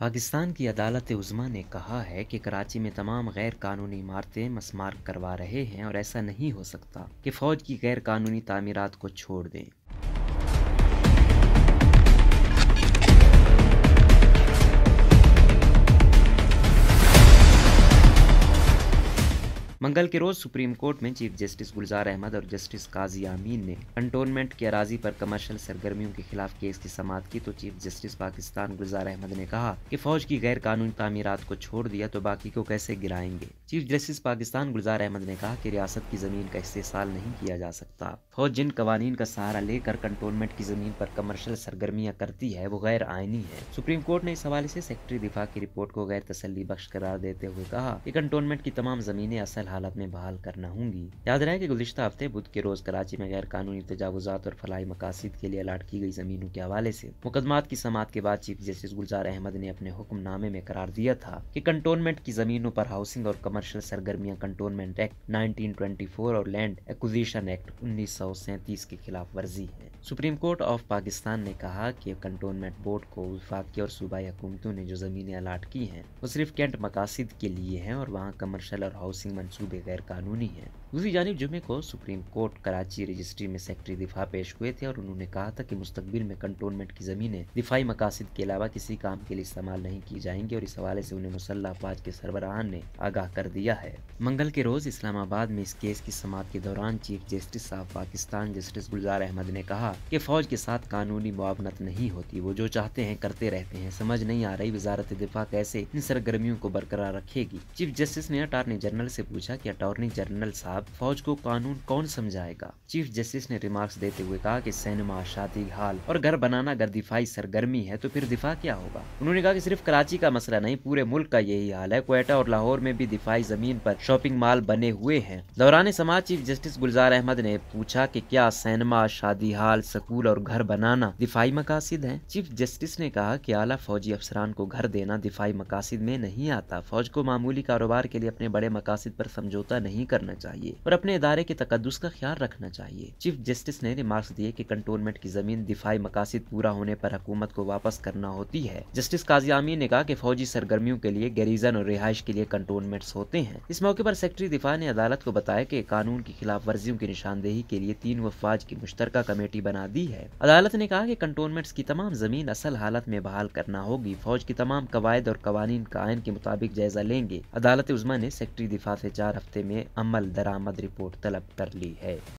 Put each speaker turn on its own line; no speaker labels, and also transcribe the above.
पाकिस्तान की अदालत उज़मा ने कहा है कि कराची में तमाम गैर कानूनी इमारतें मसमार करवा रहे हैं और ऐसा नहीं हो सकता कि फ़ौज की गैर कानूनी तमीरत को छोड़ दें मंगल के रोज सुप्रीम कोर्ट में चीफ जस्टिस गुलजार अहमद और जस्टिस काजी आमीन ने कंटोनमेंट की अराजी पर कमर्शियल सरगर्मियों के खिलाफ केस की समाप्त की तो चीफ जस्टिस पाकिस्तान गुलजार अहमद ने कहा कि फौज की गैर कानूनी तमीरत को छोड़ दिया तो बाकी को कैसे गिराएंगे चीफ जस्टिस पाकिस्तान गुलजार अहमद ने कहा कि रियासत की जमीन का इस्तेसाल नहीं किया जा सकता फौज जिन कवानीन का सहारा लेकर कंटोनमेंट की जमीन पर कमर्शियल सरगर्मियां करती है वो गैर आइनी है सुप्रीम कोर्ट ने इस हवाले से सेक्रेटरी दिफा की रिपोर्ट को गैर तसली बख्श करार देते हुए कहा कि कंटोनमेंट की तमाम जमीनें असल हालत में बहाल करना होंगी याद रहे कि गुजशत हफ्ते बुध के रोज कराची में गैर कानूनी तजावजात और फलाई मकासद के लिए अलाट की गई जमीनों के हवाले से मुकदमात की समात के बाद चीफ जस्टिस गुलजार अहमद ने अपने हुक्मनामे में करार दिया था कि कंटोनमेंट की जमीनों पर हाउसिंग और कमर्शियल सरगर्मियां कंटोनमेंट एक्ट 1924 और लैंड एक्विजिशन एक्ट 1937 के खिलाफ वर्जी है सुप्रीम कोर्ट ऑफ पाकिस्तान ने कहा कि कंटोनमेंट बोर्ड को विफाक और सूबाई हुकूमतों ने जो जमीनें अलाट की हैं वो सिर्फ कैंट मकासद के लिए हैं और वहाँ कमर्शल और हाउसिंग मनसूबे बेगैर कानूनी है दूसरी जानब जुमे को सुप्रीम कोर्ट कराची रजिस्ट्री में सेक्रेटरी दिफा पेश हुए थे और उन्होंने कहा था कि मुस्तबिल में कंटोनमेंट की ज़मीनें दिफाई मकासद के अलावा किसी काम के लिए इस्तेमाल नहीं की जाएंगी और इस हवाले से उन्हें मुसल्ला अफवाज के सरबराहान ने आगाह कर दिया है मंगल के रोज़ इस्लामाबाद में इस केस की समाप्त के दौरान chief justice of Pakistan justice Gulzar Ahmed ने कहा कि फौज के साथ कानूनी मुआवनत नहीं होती वो जो चाहते हैं करते रहते हैं समझ नहीं आ रही वजारत दिफा कैसे इन सरगर्मियों को बरकरार रखेगी चीफ जस्टिस ने अटारनी जनरल से पूछा कि अटॉर्नी जनरल साहब खिलाफ फौज को कानून कौन समझाएगा चीफ जस्टिस ने रिमार्क्स देते हुए कहा कि सिनेमा शादी हाल और घर बनाना अगर दिफाई सरगर्मी है तो फिर दिफा क्या होगा उन्होंने कहा कि सिर्फ कराची का मसला नहीं पूरे मुल्क का यही हाल है कोयटा और लाहौर में भी दिफाई जमीन पर शॉपिंग मॉल बने हुए हैं दौरान समाज चीफ जस्टिस गुलजार अहमद ने पूछा की क्या सिनेमा शादी हाल स्कूल और घर बनाना दिफाई मकासद है चीफ जस्टिस ने कहा की आला फौजी अफसरान को घर देना दिफाई मकासद में नहीं आता फौज को मामूली कारोबार के लिए अपने बड़े मकासद पर समझौता नहीं करना चाहिए चाहिए और अपने इदारे के तकदस का ख्याल रखना चाहिए चीफ जस्टिस ने रिमार्क दिए की कंटोनमेंट की जमीन दिफाई मकासद पूरा होने आरोप हुकूमत को वापस करना होती है जस्टिस काजी आमिर ने कहा की फौजी सरगर्मियों के लिए गरीजन और रिहाइश के लिए कंटोनमेंट होते हैं इस मौके आरोप सेक्रेटरी दिफा ने अदालत को बताया की कानून की खिलाफ वर्जियों की निशानदेही के लिए तीन वफाज की मुश्तर कमेटी बना दी है अदालत ने कहा की कंटोनमेंट्स की तमाम जमीन असल हालत में बहाल करना होगी फौज की तमाम कवायद और कवानीन कायन के मुताबिक जायजा लेंगे अदालत उजमा ने सेक्रेटरी दिफा ऐसी चार हफ्ते में अमल दराम बरामद रिपोर्ट तलब कर ली है